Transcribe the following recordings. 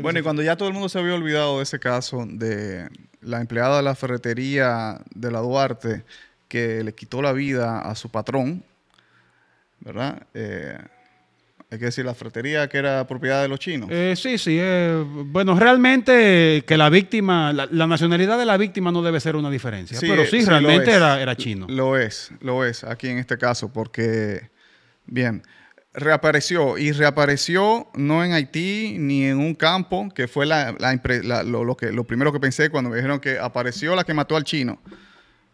bueno, y cuando ya todo el mundo se había olvidado de ese caso de la empleada de la ferretería de la Duarte que le quitó la vida a su patrón, ¿verdad? Eh, hay que decir, la ferretería que era propiedad de los chinos. Eh, sí, sí. Eh, bueno, realmente que la víctima, la, nacionalidad de la víctima no debe ser una diferencia. pero sí, realmente era, era chino. Lo es, lo es, aquí en este caso, porque, bien, reapareció y reapareció no en Haití ni en un campo, que fue la, lo, que, primero que pensé cuando me dijeron que apareció la que mató al chino.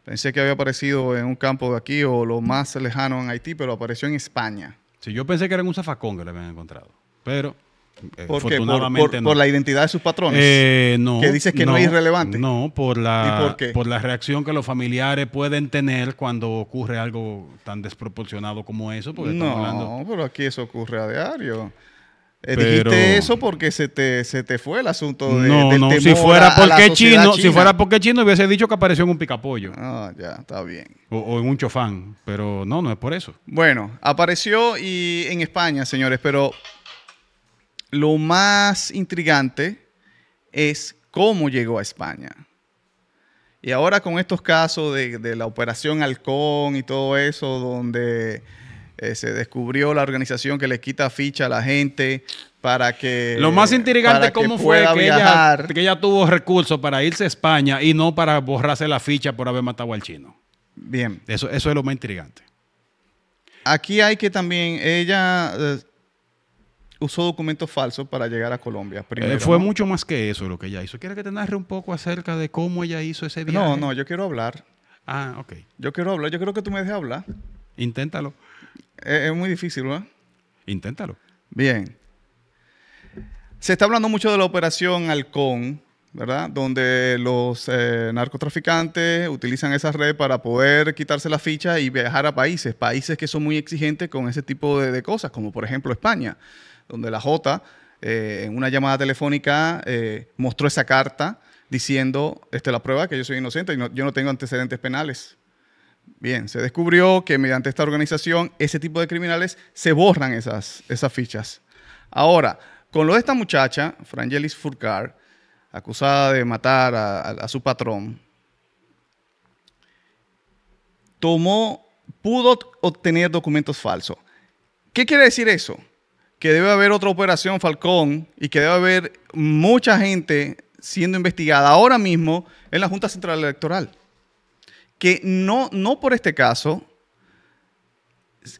Pensé que había aparecido en un campo de aquí o lo más lejano en Haití, pero apareció en España. Sí, yo pensé que era un zafacón que lo habían encontrado, pero... Eh, ¿Por qué? Por, la identidad de sus patrones. Eh, no, que dices que no, es irrelevante. No, por la, por, la reacción que los familiares pueden tener cuando ocurre algo tan desproporcionado como eso. no, pero aquí eso ocurre a diario. Eh, dijiste eso porque se te, se te fue el asunto de, no, del no. si fuera porque chino, si fuera porque chino hubiese dicho que apareció en un picapollo. Ah, ya, está bien. O, en un chofán, pero no, no es por eso. Bueno, apareció y en España, señores, pero lo más intrigante es cómo llegó a España. Y ahora con estos casos de, la operación Halcón y todo eso, donde eh, se descubrió la organización que le quita ficha a la gente para que... Lo más intrigante cómo fue que ella, que ella, tuvo recursos para irse a España y no para borrarse la ficha por haber matado al chino. Bien. Eso, eso es lo más intrigante. Aquí hay que también, ella eh, usó documentos falsos para llegar a Colombia. Eh, fue mucho más que eso lo que ella hizo. ¿Quieres que te narre un poco acerca de cómo ella hizo ese viaje? No, no, yo quiero hablar. Ah, ok. Yo quiero hablar, yo creo que tú me dejes hablar. Inténtalo. es muy difícil, ¿verdad? Inténtalo. Bien. Se está hablando mucho de la operación Halcón, ¿verdad? Donde los eh, narcotraficantes utilizan esa red para poder quitarse la ficha y viajar a países, países que son muy exigentes con ese tipo de cosas, como por ejemplo España donde la J, eh, en una llamada telefónica, eh, mostró esa carta diciendo esta es la prueba que yo soy inocente y yo no tengo antecedentes penales. Bien, se descubrió que mediante esta organización ese tipo de criminales se borran esas, esas fichas. Ahora, con lo de esta muchacha, Frangelis Furcar, acusada de matar a, a su patrón, tomó, pudo obtener documentos falsos. ¿Qué quiere decir eso? que debe haber otra operación Falcón y que debe haber mucha gente siendo investigada ahora mismo en la Junta Central Electoral. Que no, no por este caso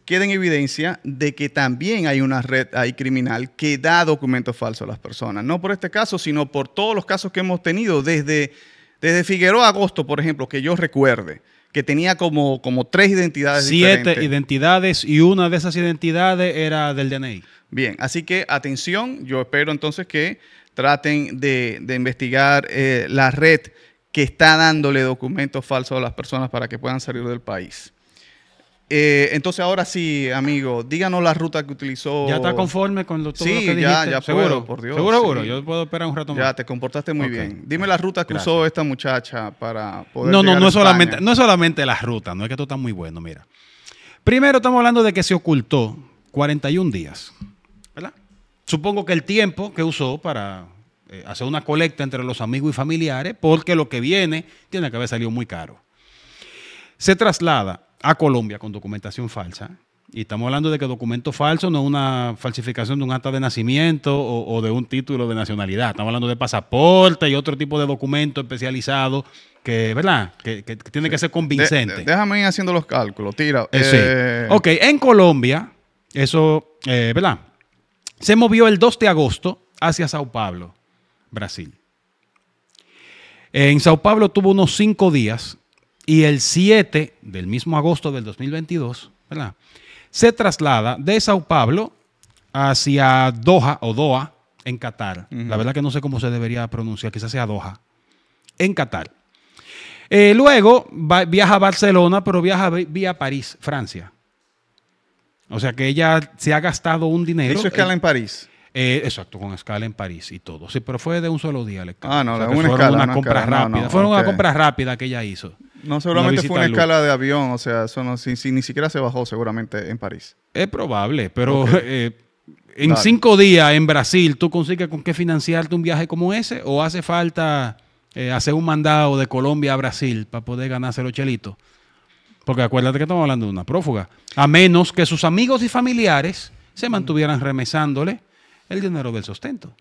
queden en evidencia de que también hay una red criminal que da documentos falsos a las personas. No por este caso, sino por todos los casos que hemos tenido desde, desde Figueroa Agosto, por ejemplo, que yo recuerde que tenía como, como tres identidades Siete identidades y una de esas identidades era del DNI. Bien, así que atención, yo espero entonces que traten de, de investigar eh, la red que está dándole documentos falsos a las personas para que puedan salir del país. Eh, entonces ahora sí, amigo, díganos la ruta que utilizó. ¿Ya está conforme con lo, todo que dijiste? Sí, ya, ya ¿Seguro? por Dios. ¿Seguro, seguro? Yo puedo esperar un rato más. Ya, te comportaste muy bien. Dime la ruta que usó esta muchacha para poder No, no, no es, solamente, no solamente la ruta. No es que tú está muy bueno, mira. Primero estamos hablando de que se ocultó 41 días, ¿verdad? Supongo que el tiempo que usó para eh, hacer una colecta entre los amigos y familiares, porque lo que viene tiene que haber salido muy caro. Se traslada a Colombia con documentación falsa. Y estamos hablando de que documento falso no es una falsificación de un acta de nacimiento o, de un título de nacionalidad. Estamos hablando de pasaporte y otro tipo de documento especializado que, ¿verdad? Que, tiene que ser convincente. déjame ir haciendo los cálculos, tira. Eh, eh. Ok, en Colombia, eso, eh, ¿verdad? Se movió el 2 de agosto hacia Sao Pablo, Brasil. En Sao Paulo tuvo unos cinco días y el 7 del mismo agosto del 2022, ¿verdad? se traslada de Sao Paulo hacia Doha o Doha en Qatar. La verdad que no sé cómo se debería pronunciar, quizás sea Doha, en Qatar. Eh, luego viaja a Barcelona, pero viaja vía París, Francia. O sea que ella se ha gastado un dinero. ¿Hizo escala en París? Eh, eh, exacto, con escala en París y todo. Sí, pero fue de un solo día. ah, no, de una, escala, una, compra rápida. fueron una compra rápida que ella hizo. No, seguramente fue una escala de avión, o sea, si, ni siquiera se bajó seguramente en París. Es probable, pero eh, en cinco días en Brasil, ¿tú consigues con qué financiarte un viaje como ese? ¿O hace falta eh, hacer un mandado de Colombia a Brasil para poder ganarse los chelitos? Porque acuérdate que estamos hablando de una prófuga. A menos que sus amigos y familiares se mantuvieran remesándole el dinero del sustento.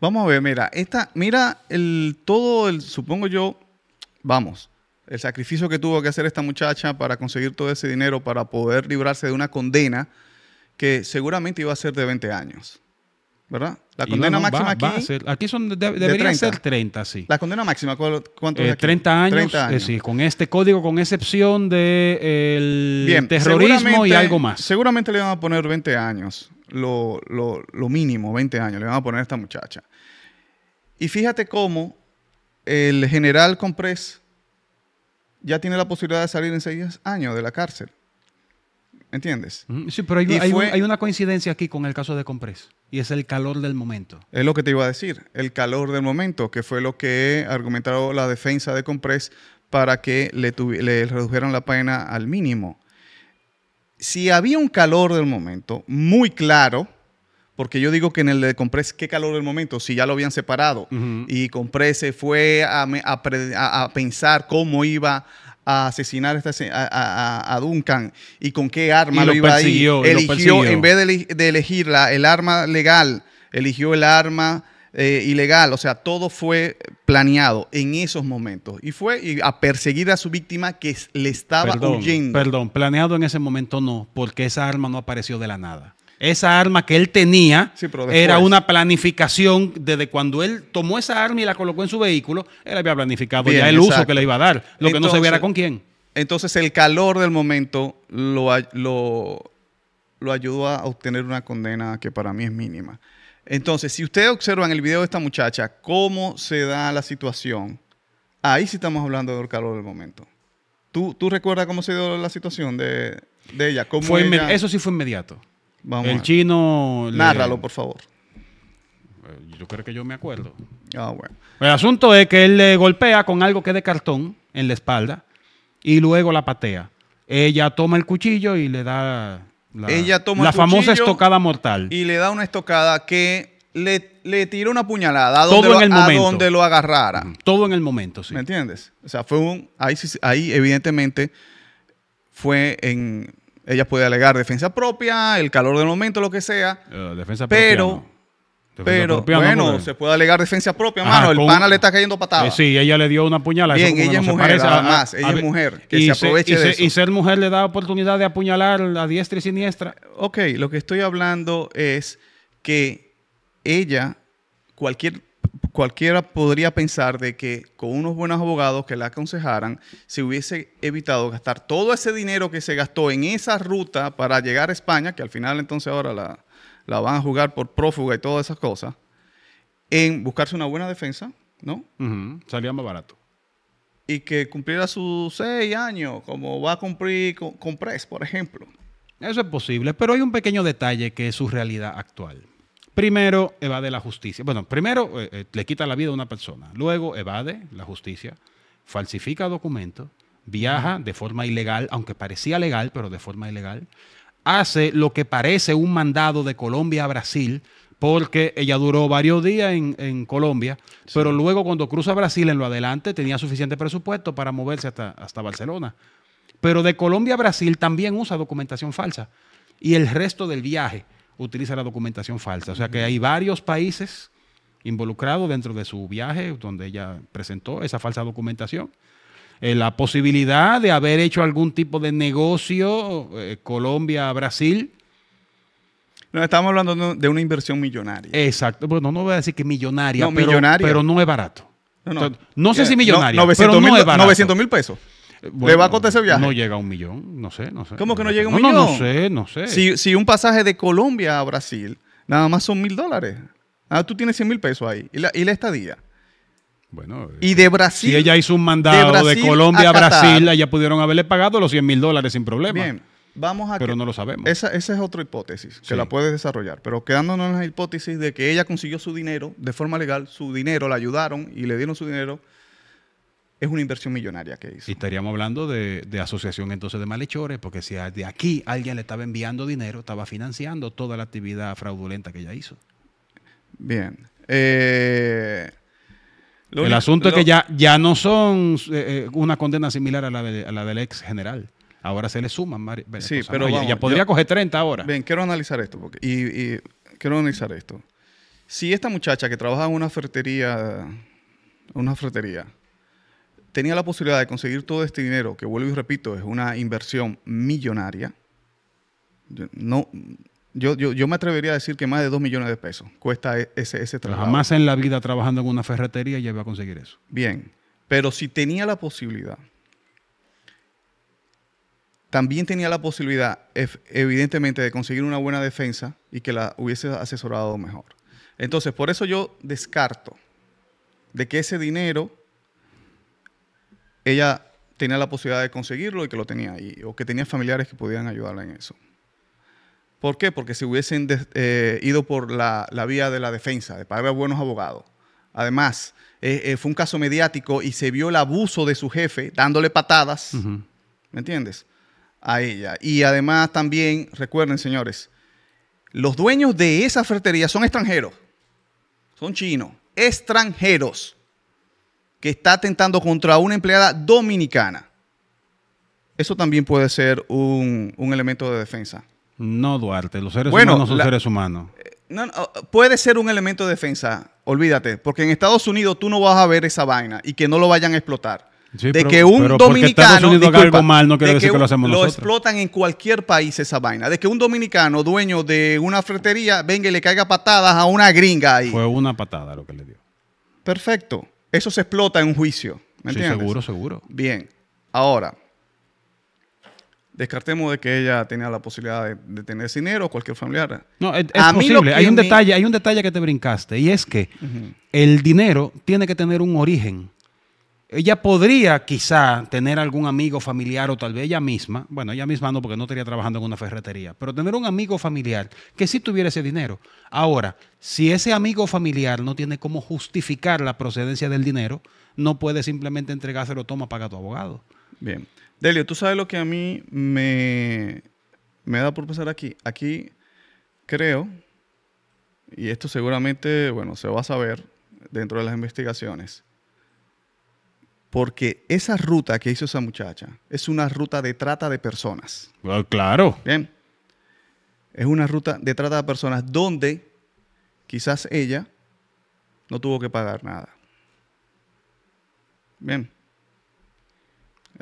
Vamos a ver, mira, esta, mira el todo el, supongo yo, vamos, el sacrificio que tuvo que hacer esta muchacha para conseguir todo ese dinero para poder librarse de una condena que seguramente iba a ser de 20 años. ¿Verdad? La condena máxima aquí. aquí son debería ser 30, sí. La condena máxima, ¿cuánto es eh, aquí? 30 años. 30 eh, años. sí, con este código, con excepción del terrorismo y algo más. Seguramente le van a poner 20 años, lo, lo mínimo, 20 años le van a poner a esta muchacha. Y fíjate cómo el general Comprés ya tiene la posibilidad de salir en seis años de la cárcel. ¿Entiendes? Sí, pero hay, una coincidencia aquí con el caso de Comprés. Y es el calor del momento. Es lo que te iba a decir. El calor del momento, que fue lo que argumentó la defensa de Comprés para que le, le redujeran la pena al mínimo. Si había un calor del momento muy claro, porque yo digo que en el de Comprese, qué calor del momento, si ya lo habían separado. Y Comprese fue a, pensar cómo iba a asesinar a, Duncan y con qué arma lo, iba a ir. Eligió, en vez de, elegir el arma legal, eligió el arma eh, ilegal. O sea, todo fue planeado en esos momentos. Y fue a perseguir a su víctima que le estaba huyendo. Perdón, planeado en ese momento no, porque esa arma no apareció de la nada esa arma que él tenía era una planificación desde cuando él tomó esa arma y la colocó en su vehículo, él había planificado ya el uso que le iba a dar, lo que no se viera con quién. Entonces el calor del momento lo, lo, ayudó a obtener una condena que para mí es mínima. Entonces, si ustedes observan el video de esta muchacha, cómo se da la situación, ahí sí estamos hablando del calor del momento. ¿Tú, tú recuerdas cómo se dio la situación de, ella? ella... Eso sí fue inmediato el chino. Nárralo, por favor. Eh, yo creo que yo me acuerdo. Ah, bueno. El asunto es que él le golpea con algo que es de cartón en la espalda y luego la patea. Ella toma el cuchillo y le da la, Ella toma la famosa estocada mortal. Y le da una estocada que le, le tiró una puñalada a, donde, lo, agarrara. Todo en el momento, sí. ¿Me entiendes? O sea, fue un. ahí evidentemente, fue en ella puede alegar defensa propia, el calor del momento, lo que sea. Eh, defensa pero, propia. pero, bueno, se puede alegar defensa propia, mano. El pana le está cayendo patada. Eh, sí, ella le dio una puñalada. Bien, ella es mujer, ella es mujer. Que se aproveche de Y ser mujer le da oportunidad de apuñalar a diestra y siniestra. Ok, lo que estoy hablando es que ella, cualquier cualquiera podría pensar de que con unos buenos abogados que la aconsejaran, se hubiese evitado gastar todo ese dinero que se gastó en esa ruta para llegar a España, que al final entonces ahora la, van a jugar por prófuga y todas esas cosas, en buscarse una buena defensa, ¿no? Salía más barato. Y que cumpliera sus seis años, como va a cumplir con, con Press, por ejemplo. Eso es posible, pero hay un pequeño detalle que es su realidad actual. Primero evade la justicia. Bueno, primero eh, eh, le quita la vida a una persona, luego evade la justicia, falsifica documentos, viaja de forma ilegal, aunque parecía legal, pero de forma ilegal, hace lo que parece un mandado de Colombia a Brasil, porque ella duró varios días en, Colombia, pero luego cuando cruza Brasil en lo adelante tenía suficiente presupuesto para moverse hasta, hasta Barcelona. Pero de Colombia a Brasil también usa documentación falsa y el resto del viaje utiliza la documentación falsa. O sea que hay varios países involucrados dentro de su viaje donde ella presentó esa falsa documentación. Eh, la posibilidad de haber hecho algún tipo de negocio eh, Colombia-Brasil. No, estamos hablando de una inversión millonaria. Exacto. Bueno, no voy a decir que millonaria, pero, pero no es barato. No, sé si millonaria, pero no es barato. 900 mil pesos. ¿Le va a costar ese viaje? No llega a un millón, no sé, no sé. ¿Cómo que no llega a un millón? No, no sé, no sé. Si, un pasaje de Colombia a Brasil, nada más son mil dólares. Ah, tú tienes 100 mil pesos ahí. ¿Y la, estadía? Bueno, y eh, de Brasil. Si ella hizo un mandado de, Colombia a, Brasil, ya pudieron haberle pagado los 100 mil dólares sin problema. Bien, vamos a. Pero no lo sabemos. Esa, es otra hipótesis que la puedes desarrollar. Pero quedándonos en la hipótesis de que ella consiguió su dinero de forma legal, su dinero, la ayudaron y le dieron su dinero es una inversión millonaria que hizo. Y estaríamos hablando de, asociación entonces de malhechores, porque si de aquí alguien le estaba enviando dinero, estaba financiando toda la actividad fraudulenta que ella hizo. Bien. Eh, el asunto es que ya, ya no son eh, eh, una condena similar a la, del ex general. Ahora se le suman sí, Pero ya podría coger 30 ahora. Bien, quiero analizar esto. y, quiero analizar esto. Si esta muchacha que trabaja en una ferretería, una ferretería, tenía la posibilidad de conseguir todo este dinero, que vuelvo y repito, es una inversión millonaria, yo, no, yo, me atrevería a decir que más de 2 millones de pesos cuesta e, ese, ese trabajo. Jamás en la vida trabajando en una ferretería ya iba a conseguir eso. Bien, pero si tenía la posibilidad, también tenía la posibilidad, evidentemente, de conseguir una buena defensa y que la hubiese asesorado mejor. Entonces, por eso yo descarto de que ese dinero ella tenía la posibilidad de conseguirlo y que lo tenía ahí, o que tenía familiares que podían ayudarla en eso. ¿Por qué? Porque si hubiesen eh, ido por la, vía de la defensa, de pagar buenos abogados. Además, eh, eh, fue un caso mediático y se vio el abuso de su jefe dándole patadas, ¿me entiendes? A ella. Y además también, recuerden señores, los dueños de esa ferretería son extranjeros, son chinos, extranjeros que está atentando contra una empleada dominicana. Eso también puede ser un, elemento de defensa. No, Duarte, los seres bueno, humanos son seres humanos. puede ser un elemento de defensa, olvídate, porque en Estados Unidos tú no vas a ver esa vaina y que no lo vayan a explotar. de que un dominicano haga algo mal, no quiere que, lo hacemos explotan en cualquier país esa vaina, de que un dominicano dueño de una fretería venga y le caiga patadas a una gringa ahí. Fue una patada lo que le dio. Perfecto. Eso se explota en un juicio. ¿Me sí, seguro, seguro. Bien. Ahora, descartemos de que ella tenía la posibilidad de, tener dinero o cualquier familiar. No, es, posible. hay un detalle, hay un detalle que te brincaste y es que el dinero tiene que tener un origen ella podría quizá tener algún amigo familiar o tal vez ella misma, bueno, ella misma no porque no estaría trabajando en una ferretería, pero tener un amigo familiar que sí tuviera ese dinero. Ahora, si ese amigo familiar no tiene cómo justificar la procedencia del dinero, no puede simplemente entregárselo, toma, paga a tu abogado. Bien. Delio, tú sabes lo que a mí me, me da por pensar aquí. Aquí creo, y esto seguramente, bueno, se va a saber dentro de las investigaciones, porque esa ruta que hizo esa muchacha es una ruta de trata de personas. Ah, claro. Bien. Es una ruta de trata de personas donde quizás ella no tuvo que pagar nada. Bien.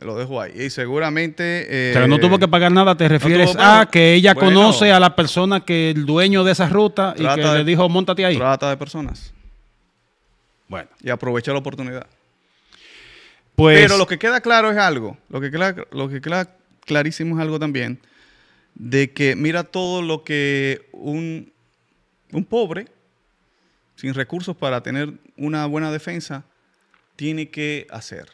Lo dejo ahí. Y seguramente. Pero no eh, tuvo que pagar nada. ¿Te refieres a que ella conoce a la persona que el dueño de esa ruta y que le dijo, montate ahí? Trata de personas. Bueno. Y aprovecha la oportunidad. Pues Pero lo que queda claro es algo, lo que queda, lo que clarísimo es algo también, de que mira todo lo que un, pobre sin recursos para tener una buena defensa tiene que hacer.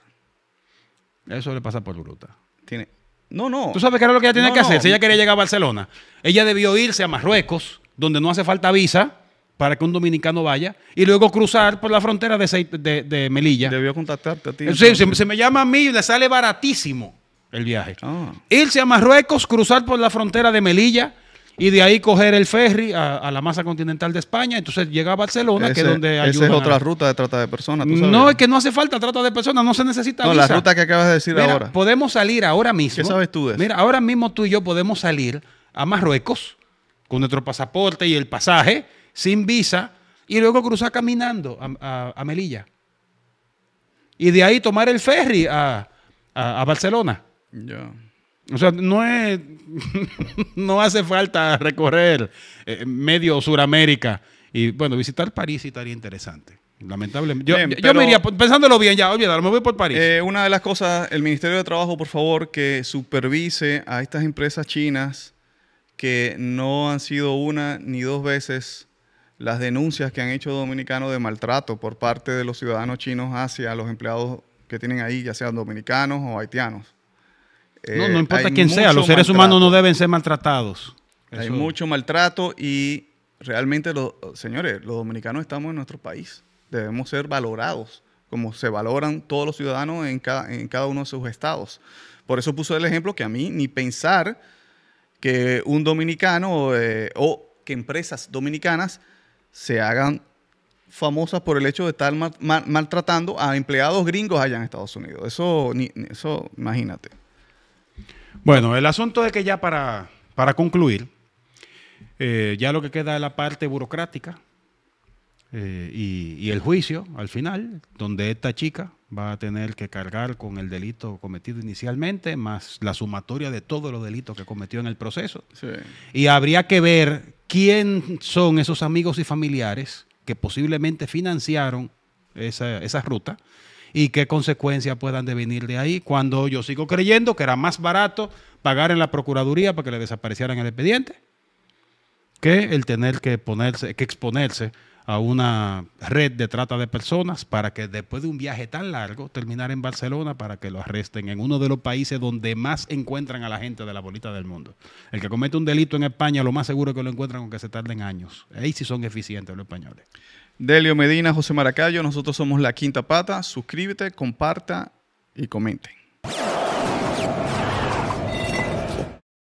Eso le pasa por bruta. Tiene, no, no. ¿Tú sabes qué era lo que ella tenía que hacer? Si ella quería llegar a Barcelona, ella debió irse a Marruecos, donde no hace falta visa, para que un dominicano vaya y luego cruzar por la frontera de, Melilla. Debió contactarte a ti. Eh, sí, se, me llama a mí y le sale baratísimo el viaje. Ah. Irse a Marruecos, cruzar por la frontera de Melilla y de ahí coger el ferry a, la masa continental de España. Entonces llega a Barcelona, que es donde Esa es otra ruta de trata de personas. ¿tú sabes? No, es que no hace falta trata de personas, no se necesita. No, la ruta que acabas de decir ahora. Podemos salir ahora mismo. ¿Qué sabes tú de eso? Mira, ahora mismo tú y yo podemos salir a Marruecos con nuestro pasaporte y el pasaje sin visa, y luego cruzar caminando a, Melilla. Y de ahí tomar el ferry a, Barcelona. O sea, no, es, no hace falta recorrer eh, medio Suramérica y, bueno, visitar París estaría interesante. Lamentablemente. Yo, me iría, pensándolo bien ya, me voy por París. Eh, una de las cosas, el Ministerio de Trabajo, por favor, que supervise a estas empresas chinas que no han sido una ni dos veces las denuncias que han hecho dominicanos de maltrato por parte de los ciudadanos chinos hacia los empleados que tienen ahí, ya sean dominicanos o haitianos. no, eh, no importa quién sea, los seres humanos no deben ser maltratados. Hay mucho maltrato y realmente, los, señores, los dominicanos estamos en nuestro país. Debemos ser valorados como se valoran todos los ciudadanos en cada, en cada uno de sus estados. Por eso puso el ejemplo que a mí ni pensar que un dominicano eh, o que empresas dominicanas se hagan famosas por el hecho de estar maltratando a empleados gringos allá en Estados Unidos. Eso, ni, eso imagínate. Bueno, el asunto es que ya para, para concluir, eh, ya lo que queda es la parte burocrática, eh, y, el juicio al final, donde esta chica va a tener que cargar con el delito cometido inicialmente, más la sumatoria de todos los delitos que cometió en el proceso. Y habría que ver quién son esos amigos y familiares que posiblemente financiaron esa, ruta y qué consecuencias puedan devenir de ahí, cuando yo sigo creyendo que era más barato pagar en la Procuraduría para que le desaparecieran el expediente que el tener que, ponerse, que exponerse a una red de trata de personas para que después de un viaje tan largo terminar en Barcelona para que lo arresten en uno de los países donde más encuentran a la gente de la bolita del mundo. El que comete un delito en España, lo más seguro es que lo encuentran aunque se tarden años. Ahí sí son eficientes los españoles. Delio Medina, José Maracayo, nosotros somos La Quinta Pata. Suscríbete, comparta y comenten.